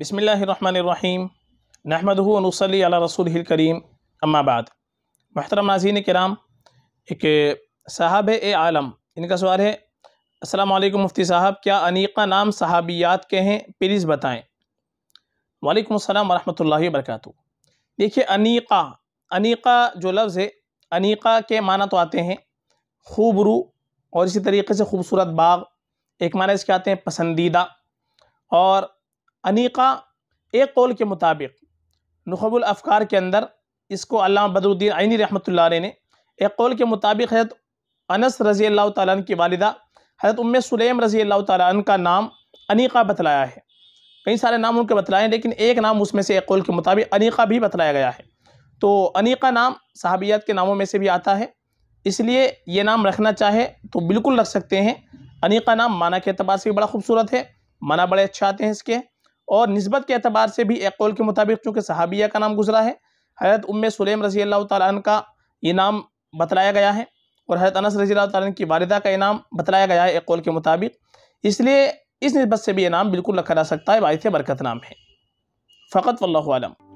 بسم اللہ الرحمن الرحیم نحمد نصلی علی رسول الکریم بعد محترم ناظرین کرام ایک صاحب اے عالم ان کا سوال ہے السلام علیکم مفتی صاحب کیا انیقہ نام صحابیات کے ہیں پلیز بتائیں وعلیکم السلام ورحمۃ اللہ وبرکاتہ دیکھیے انیقہ انیقہ جو لفظ ہے انیقہ کے معنی تو آتے ہیں خوب رو اور اسی طریقے سے خوبصورت باغ ایک معنی اس کے آتے ہیں پسندیدہ اور انیقہ ایک قول کے مطابق نخب الافکار کے اندر اس کو علامہ بدرالدین عینی رحمۃ علیہ نے ایک قول کے مطابق حضرت انس رضی اللہ تعالیٰ عنہ کی والدہ حضرت ام سلیم رضی اللہ تعالیٰ عنہ کا نام انیقہ بتلایا ہے کئی سارے نام ان کے بتلائے ہیں لیکن ایک نام اس میں سے ایک قول کے مطابق انیقہ بھی بتلایا گیا ہے تو انیقہ نام صحابیات کے ناموں میں سے بھی آتا ہے اس لیے یہ نام رکھنا چاہے تو بالکل رکھ سکتے ہیں انیقہ نام مانا کے اعتبار سے بڑا خوبصورت ہے مانا بڑے اچھے آتے ہیں اس کے اور نسبت کے اعتبار سے بھی ایک قول کے مطابق چونکہ صحابیہ کا نام گزرا ہے حیرت ام سلیم رضی اللہ تعالیٰ عنہ کا یہ نام بتلایا گیا ہے اور حیرت انس رضی اللہ تعالیٰ عنہ کی والدہ کا یہ نام بتلایا گیا ہے ایک قول کے مطابق اس لیے اس نسبت سے بھی یہ نام بالکل رکھا جا سکتا ہے باعث برکت نام ہے فقط واللہ اللہ عالم